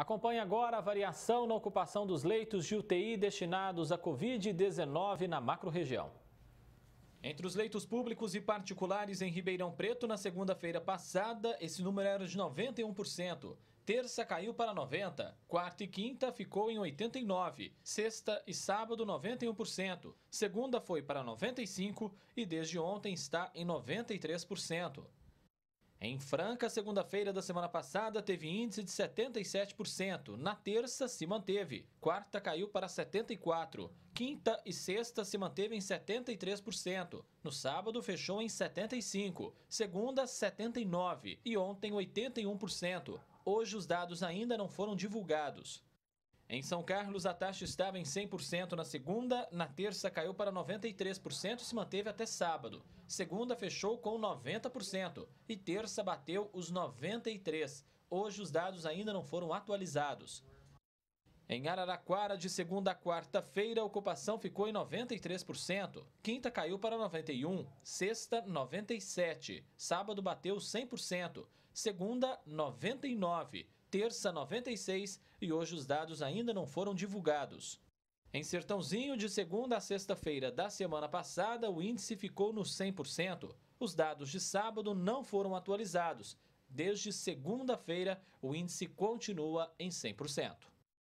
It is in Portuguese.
Acompanhe agora a variação na ocupação dos leitos de UTI destinados à Covid-19 na macro-região. Entre os leitos públicos e particulares em Ribeirão Preto, na segunda-feira passada, esse número era de 91%. Terça caiu para 90%, quarta e quinta ficou em 89%, sexta e sábado 91%, segunda foi para 95% e desde ontem está em 93%. Em Franca, segunda-feira da semana passada teve índice de 77%. Na terça, se manteve. Quarta, caiu para 74%. Quinta e sexta se manteve em 73%. No sábado, fechou em 75%. Segunda, 79%. E ontem, 81%. Hoje, os dados ainda não foram divulgados. Em São Carlos, a taxa estava em 100% na segunda, na terça caiu para 93% e se manteve até sábado. Segunda fechou com 90% e terça bateu os 93%. Hoje os dados ainda não foram atualizados. Em Araraquara, de segunda a quarta-feira, a ocupação ficou em 93%. Quinta caiu para 91%, sexta, 97%, sábado bateu 100%, segunda, 99% terça 96 e hoje os dados ainda não foram divulgados. Em Sertãozinho, de segunda a sexta-feira da semana passada, o índice ficou no 100%. Os dados de sábado não foram atualizados. Desde segunda-feira, o índice continua em 100%.